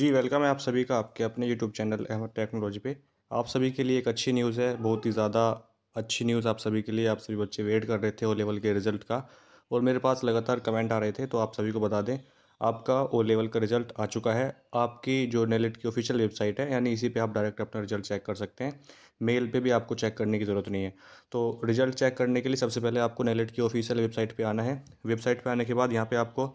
जी welcome है आप सभी का आपके अपने यूट्यूब चैनल अहमद टेक्नोलॉजी पे आप सभी के लिए एक अच्छी न्यूज़ है बहुत ही ज़्यादा अच्छी न्यूज़ आप सभी के लिए आप सभी बच्चे वेट कर रहे थे ओ लेवल के रिज़ल्ट का और मेरे पास लगातार कमेंट आ रहे थे तो आप सभी को बता दें आपका ओ लेवल का रिजल्ट आ चुका है आपकी जो नेलेट की ऑफिशियल वेबसाइट है यानी इसी पे आप डायरेक्ट अपना रिजल्ट चेक कर सकते हैं मेल पे भी आपको चेक करने की ज़रूरत नहीं है तो रिजल्ट चेक करने के लिए सबसे पहले आपको नेलेट की ऑफिशियल वेबसाइट पे आना है वेबसाइट पे आने के बाद यहाँ पे आपको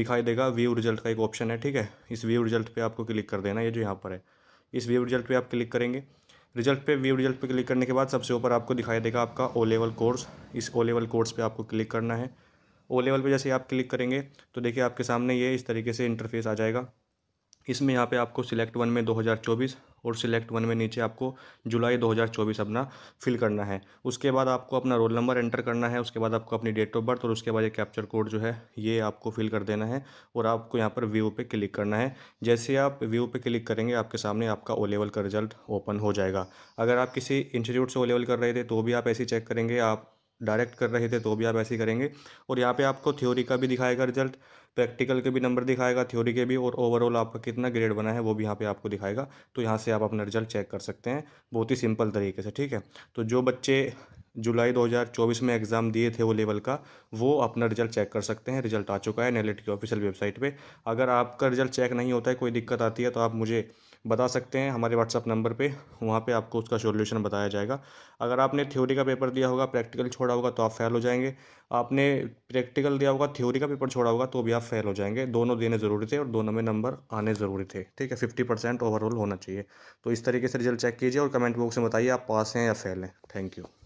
दिखाई देगा व्यू रिजल्ट का एक ऑप्शन है ठीक है इस व्यू रिजल्ट पर आपको क्लिक कर देना ये जो यहाँ पर है इस व्यू रिजल्ट पर आप क्लिक करेंगे रिजल्ट पे व्यू रिजल्ट पे क्लिक करने के बाद सबसे ऊपर आपको दिखाई देगा आपका ओ लेवल कोर्स इस ओ लेवल कोर्स पे आपको क्लिक करना है ओ लेवल पे जैसे आप क्लिक करेंगे तो देखिए आपके सामने ये इस तरीके से इंटरफेस आ जाएगा इसमें यहाँ पे आपको सिलेक्ट वन में 2024 और सिलेक्ट वन में नीचे आपको जुलाई 2024 अपना फिल करना है उसके बाद आपको अपना रोल नंबर एंटर करना है उसके बाद आपको अपनी डेट ऑफ बर्थ और उसके बाद ये कैप्चर कोड जो है ये आपको फिल कर देना है और आपको यहाँ पर व्यू पे क्लिक करना है जैसे आप व्यू पे क्लिक करेंगे आपके सामने आपका ओ लेवल का रिजल्ट ओपन हो जाएगा अगर आप किसी इंस्टीट्यूट से ओ लेवल कर रहे थे तो भी आप ऐसे चेक करेंगे आप डायरेक्ट कर रहे थे तो भी आप ऐसे ही करेंगे और यहाँ पे आपको थ्योरी का भी दिखाएगा रिजल्ट प्रैक्टिकल के भी नंबर दिखाएगा थ्योरी के भी और ओवरऑल आपका कितना ग्रेड बना है वो भी यहाँ पे आपको दिखाएगा तो यहाँ से आप अपना रिजल्ट चेक कर सकते हैं बहुत ही सिंपल तरीके से ठीक है तो जो बच्चे जुलाई 2024 में एग्ज़ाम दिए थे वो लेवल का वो अपना रिजल्ट चेक कर सकते हैं रिजल्ट आ चुका है नेलेट की ऑफिशियल वेबसाइट पे अगर आपका रिजल्ट चेक नहीं होता है कोई दिक्कत आती है तो आप मुझे बता सकते हैं हमारे व्हाट्सअप नंबर पे वहाँ पे आपको उसका सोल्यूशन बताया जाएगा अगर आपने थ्योरी का पेपर दिया होगा प्रैक्टिकल छोड़ा होगा तो आप फेल हो जाएंगे आपने प्रैक्टिकल दिया होगा थ्योरी का पेपर छोड़ा होगा तो भी आप फेल हो जाएंगे दोनों देने ज़रूरी थे और दोनों में नंबर आने ज़रूरी थे ठीक है फिफ्टी परसेंट ओवरऑल होना चाहिए तो इस तरीके से रिजल्ट चेक कीजिए और कमेंट बॉक्स में बताइए आप पास हैं या फेल हैं थैंक यू